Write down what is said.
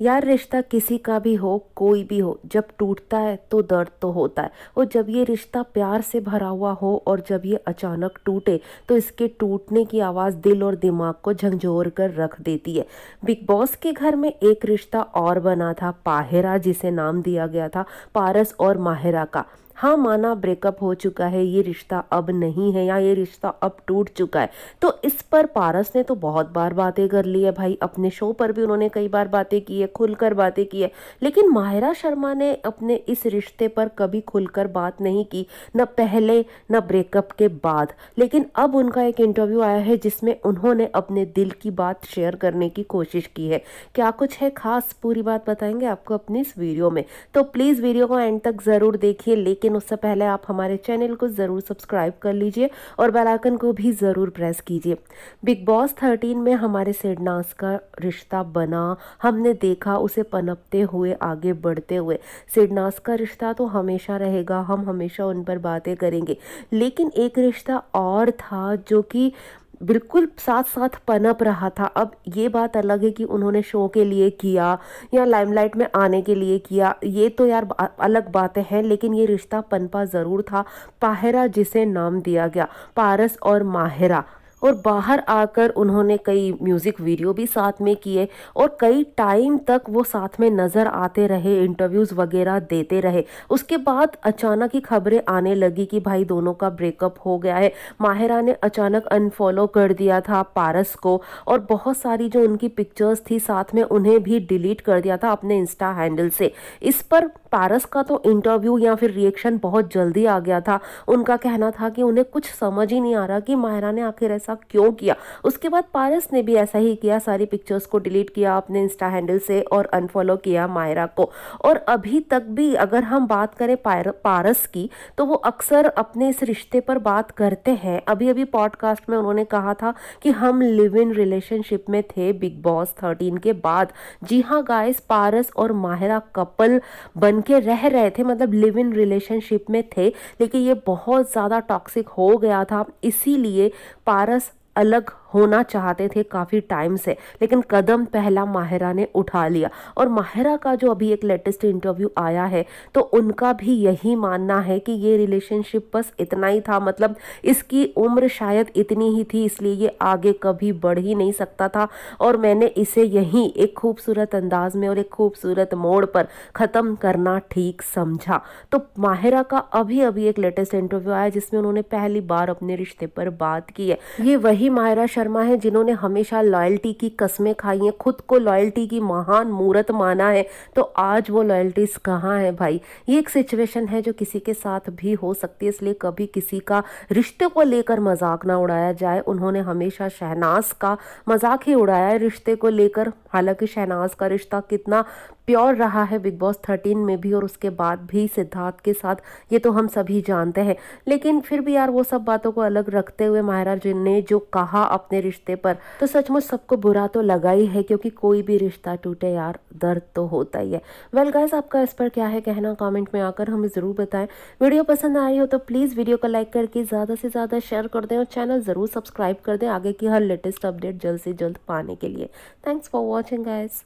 यार रिश्ता किसी का भी हो कोई भी हो जब टूटता है तो दर्द तो होता है और जब ये रिश्ता प्यार से भरा हुआ हो और जब ये अचानक टूटे तो इसके टूटने की आवाज़ दिल और दिमाग को झंझोर कर रख देती है बिग बॉस के घर में एक रिश्ता और बना था पाहिरा जिसे नाम दिया गया था पारस और माहिरा का हाँ माना ब्रेकअप हो चुका है ये रिश्ता अब नहीं है या ये रिश्ता अब टूट चुका है तो इस पर पारस ने तो बहुत बार बातें कर ली है भाई अपने शो पर भी उन्होंने कई बार बातें की है खुलकर बातें की है लेकिन माहिरा शर्मा ने अपने इस रिश्ते पर कभी खुलकर बात नहीं की न पहले न ब्रेकअप के बाद लेकिन अब उनका एक इंटरव्यू आया है जिसमें उन्होंने अपने दिल की बात शेयर करने की कोशिश की है क्या कुछ है खास पूरी बात बताएंगे आपको अपनी इस वीडियो में तो प्लीज़ वीडियो को एंड तक ज़रूर देखिए लेकिन लेकिन उससे पहले आप हमारे चैनल को ज़रूर सब्सक्राइब कर लीजिए और बेलाइकन को भी ज़रूर प्रेस कीजिए बिग बॉस थर्टीन में हमारे सेडनास का रिश्ता बना हमने देखा उसे पनपते हुए आगे बढ़ते हुए सेडनास का रिश्ता तो हमेशा रहेगा हम हमेशा उन पर बातें करेंगे लेकिन एक रिश्ता और था जो कि बिल्कुल साथ साथ पनप रहा था अब ये बात अलग है कि उन्होंने शो के लिए किया या लाइमलाइट में आने के लिए किया ये तो यार अलग बातें हैं लेकिन ये रिश्ता पनपा ज़रूर था पाहरा जिसे नाम दिया गया पारस और माहिरा और बाहर आकर उन्होंने कई म्यूज़िक वीडियो भी साथ में किए और कई टाइम तक वो साथ में नज़र आते रहे इंटरव्यूज़ वगैरह देते रहे उसके बाद अचानक ही खबरें आने लगी कि भाई दोनों का ब्रेकअप हो गया है माहिरा ने अचानक अनफॉलो कर दिया था पारस को और बहुत सारी जो उनकी पिक्चर्स थी साथ में उन्हें भी डिलीट कर दिया था अपने इंस्टा हैंडल से इस पर पारस का तो इंटरव्यू या फिर रिएक्शन बहुत जल्दी आ गया था उनका कहना था कि उन्हें कुछ समझ ही नहीं आ रहा कि माहरा ने आखिर ऐसा क्यों किया उसके बाद पारस ने भी ऐसा ही किया सारी पिक्चर्स को डिलीट किया अपने इंस्टा हैंडल से और अनफॉलो किया मायरा को और अभी तक भी अगर हम बात करें पारस की तो वो अक्सर अपने इस रिश्ते पर बात करते हैं अभी अभी पॉडकास्ट में उन्होंने कहा था कि हम लिव इन रिलेशनशिप में थे बिग बॉस थर्टीन के बाद जी हाँ गाइस पारस और माहिरा कपल बन के रह रहे थे मतलब लिव इन रिलेशनशिप में थे लेकिन ये बहुत ज़्यादा टॉक्सिक हो गया था इसीलिए पारस अलग होना चाहते थे काफ़ी टाइम से लेकिन कदम पहला माहिरा ने उठा लिया और माहिरा का जो अभी एक लेटेस्ट इंटरव्यू आया है तो उनका भी यही मानना है कि ये रिलेशनशिप बस इतना ही था मतलब इसकी उम्र शायद इतनी ही थी इसलिए ये आगे कभी बढ़ ही नहीं सकता था और मैंने इसे यहीं एक खूबसूरत अंदाज में और एक खूबसूरत मोड़ पर ख़त्म करना ठीक समझा तो माहिरा का अभी अभी एक लेटेस्ट इंटरव्यू आया जिसमें उन्होंने पहली बार अपने रिश्ते पर बात की है ये वही माहिरा शर्मा हैं जिन्होंने हमेशा लॉयल्टी की कस्में खाई हैं खुद को लॉयल्टी की महान मूर्त माना है तो आज वो लॉयल्टीज कहाँ हैं भाई ये एक सिचुएशन है जो किसी के साथ भी हो सकती है इसलिए कभी किसी का रिश्ते को लेकर मजाक ना उड़ाया जाए उन्होंने हमेशा शहनाज का मजाक ही उड़ाया है रिश्ते को लेकर हालांकि शहनाज का रिश्ता कितना प्योर रहा है बिग बॉस थर्टीन में भी और उसके बाद भी सिद्धार्थ के साथ ये तो हम सभी जानते हैं लेकिन फिर भी यार वो सब बातों को अलग रखते हुए माहिरा जी ने जो कहा अपने रिश्ते पर तो सचमुच सबको बुरा तो लगा ही है क्योंकि कोई भी रिश्ता टूटे यार दर्द तो होता ही है वेल well, गाइज आपका इस पर क्या है कहना कॉमेंट में आकर हमें ज़रूर बताएं वीडियो पसंद आई हो तो प्लीज़ वीडियो को लाइक करके ज़्यादा से ज़्यादा शेयर कर दें और चैनल ज़रूर सब्सक्राइब कर दें आगे की हर लेटेस्ट अपडेट जल्द से जल्द पाने के लिए थैंक्स फॉर वॉचिंग गाइज